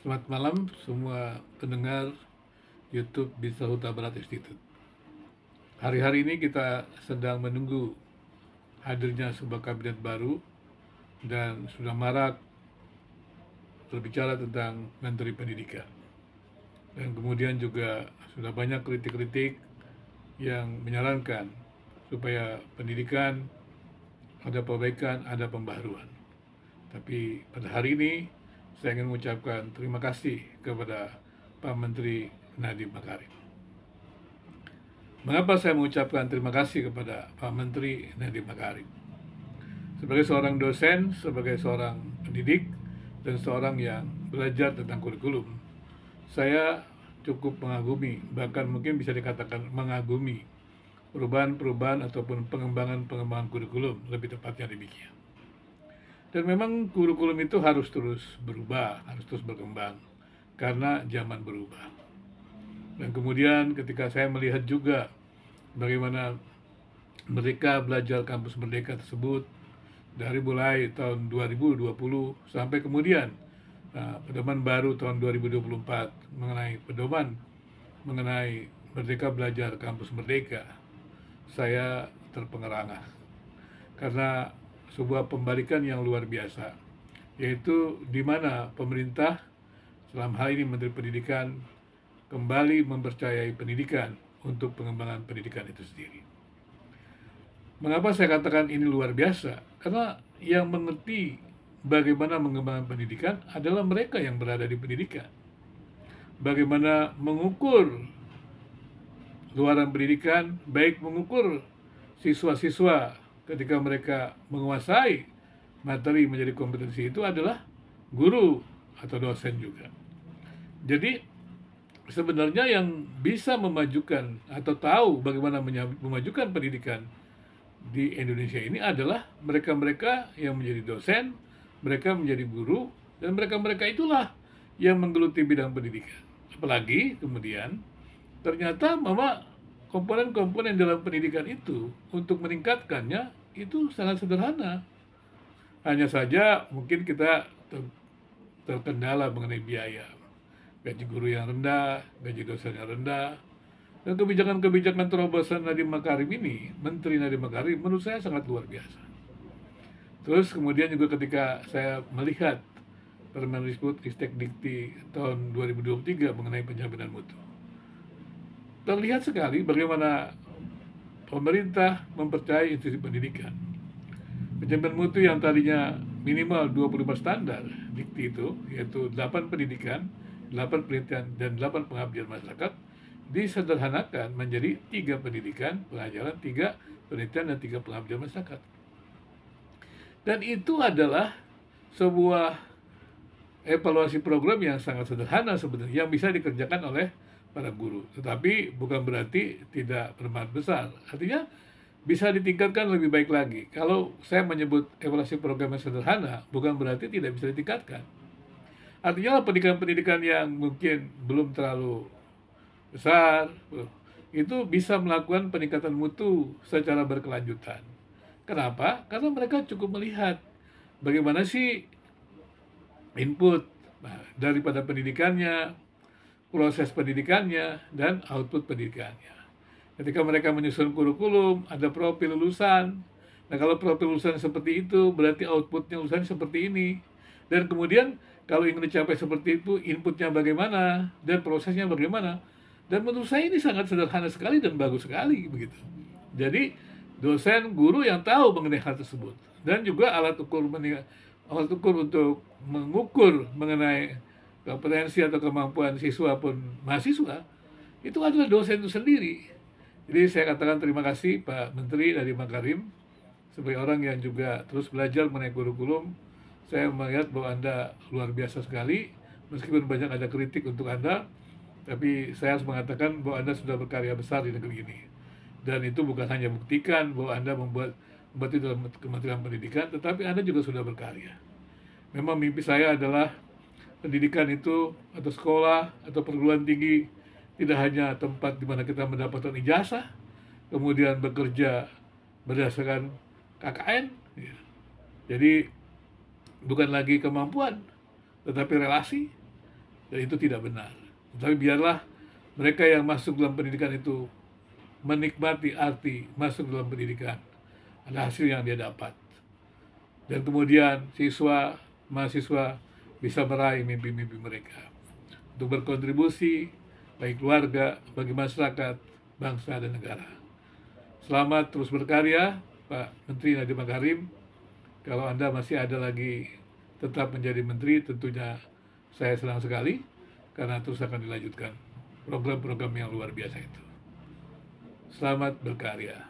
Selamat malam semua pendengar YouTube Bisa Huta Barat Institute. Hari-hari ini kita sedang menunggu hadirnya sebuah kabinet baru dan sudah marak berbicara tentang Menteri Pendidikan. Dan kemudian juga sudah banyak kritik-kritik yang menyarankan supaya pendidikan ada perbaikan, ada pembaruan. Tapi pada hari ini saya ingin mengucapkan terima kasih kepada Pak Menteri Nadiem Makarim. Mengapa saya mengucapkan terima kasih kepada Pak Menteri Nadiem Makarim? Sebagai seorang dosen, sebagai seorang pendidik, dan seorang yang belajar tentang kurikulum, saya cukup mengagumi, bahkan mungkin bisa dikatakan mengagumi perubahan-perubahan ataupun pengembangan-pengembangan kurikulum, lebih tepatnya demikian. Dan memang kurikulum itu harus terus berubah, harus terus berkembang karena zaman berubah. Dan kemudian ketika saya melihat juga bagaimana mereka belajar kampus merdeka tersebut dari mulai tahun 2020 sampai kemudian nah, pedoman baru tahun 2024 mengenai pedoman mengenai merdeka belajar kampus merdeka saya terpengerangah karena sebuah pembalikan yang luar biasa, yaitu di mana pemerintah selama hal ini Menteri Pendidikan kembali mempercayai pendidikan untuk pengembangan pendidikan itu sendiri. Mengapa saya katakan ini luar biasa? Karena yang mengerti bagaimana mengembangkan pendidikan adalah mereka yang berada di pendidikan. Bagaimana mengukur luaran pendidikan, baik mengukur siswa-siswa ketika mereka menguasai materi menjadi kompetensi itu adalah guru atau dosen juga. Jadi sebenarnya yang bisa memajukan atau tahu bagaimana memajukan pendidikan di Indonesia ini adalah mereka-mereka yang menjadi dosen, mereka menjadi guru, dan mereka-mereka itulah yang menggeluti bidang pendidikan. Apalagi kemudian ternyata bahwa komponen-komponen dalam pendidikan itu untuk meningkatkannya itu sangat sederhana. Hanya saja mungkin kita ter terkendala mengenai biaya. Gaji guru yang rendah, gaji dosen yang rendah, dan kebijakan-kebijakan terobosan Nadiem Makarim ini, Menteri Nadiem Makarim, menurut saya sangat luar biasa. Terus kemudian juga ketika saya melihat Permendikbud Istek Dikti tahun 2023 mengenai penjaminan mutu, terlihat sekali bagaimana pemerintah mempercayai institusi pendidikan. Penjamin mutu yang tadinya minimal 25 standar dikti itu, yaitu 8 pendidikan, 8 penelitian, dan 8 pengabdian masyarakat, disederhanakan menjadi tiga pendidikan, pengajaran, tiga penelitian, dan tiga pengabdian masyarakat. Dan itu adalah sebuah evaluasi program yang sangat sederhana sebenarnya, yang bisa dikerjakan oleh pada guru. Tetapi bukan berarti tidak bermanfaat besar. Artinya bisa ditingkatkan lebih baik lagi. Kalau saya menyebut evaluasi program yang sederhana, bukan berarti tidak bisa ditingkatkan. Artinya pendidikan-pendidikan yang mungkin belum terlalu besar, itu bisa melakukan peningkatan mutu secara berkelanjutan. Kenapa? Karena mereka cukup melihat bagaimana sih input nah, daripada pendidikannya, proses pendidikannya, dan output pendidikannya. Ketika mereka menyusun kurikulum, ada profil lulusan. Nah, kalau profil lulusan seperti itu, berarti outputnya lulusan seperti ini. Dan kemudian, kalau ingin dicapai seperti itu, inputnya bagaimana, dan prosesnya bagaimana. Dan menurut saya ini sangat sederhana sekali dan bagus sekali, begitu. Jadi, dosen, guru yang tahu mengenai hal tersebut. Dan juga alat ukur, alat ukur untuk mengukur mengenai kompetensi atau kemampuan siswa pun mahasiswa itu adalah dosen itu sendiri. Jadi saya katakan terima kasih Pak Menteri dari Makarim sebagai orang yang juga terus belajar mengenai kurikulum. Saya melihat bahwa Anda luar biasa sekali meskipun banyak ada kritik untuk Anda tapi saya harus mengatakan bahwa Anda sudah berkarya besar di negeri ini. Dan itu bukan hanya buktikan bahwa Anda membuat membuat itu dalam Kementerian Pendidikan, tetapi Anda juga sudah berkarya. Memang mimpi saya adalah pendidikan itu atau sekolah atau perguruan tinggi tidak hanya tempat di mana kita mendapatkan ijazah, kemudian bekerja berdasarkan KKN. Ya. Jadi bukan lagi kemampuan, tetapi relasi, dan itu tidak benar. Tapi biarlah mereka yang masuk dalam pendidikan itu menikmati arti masuk dalam pendidikan. Ada hasil yang dia dapat. Dan kemudian siswa, mahasiswa, bisa meraih mimpi-mimpi mereka untuk berkontribusi bagi keluarga, bagi masyarakat, bangsa dan negara. Selamat terus berkarya, Pak Menteri Nadiem Makarim. Kalau Anda masih ada lagi tetap menjadi menteri, tentunya saya senang sekali karena terus akan dilanjutkan program-program yang luar biasa itu. Selamat berkarya.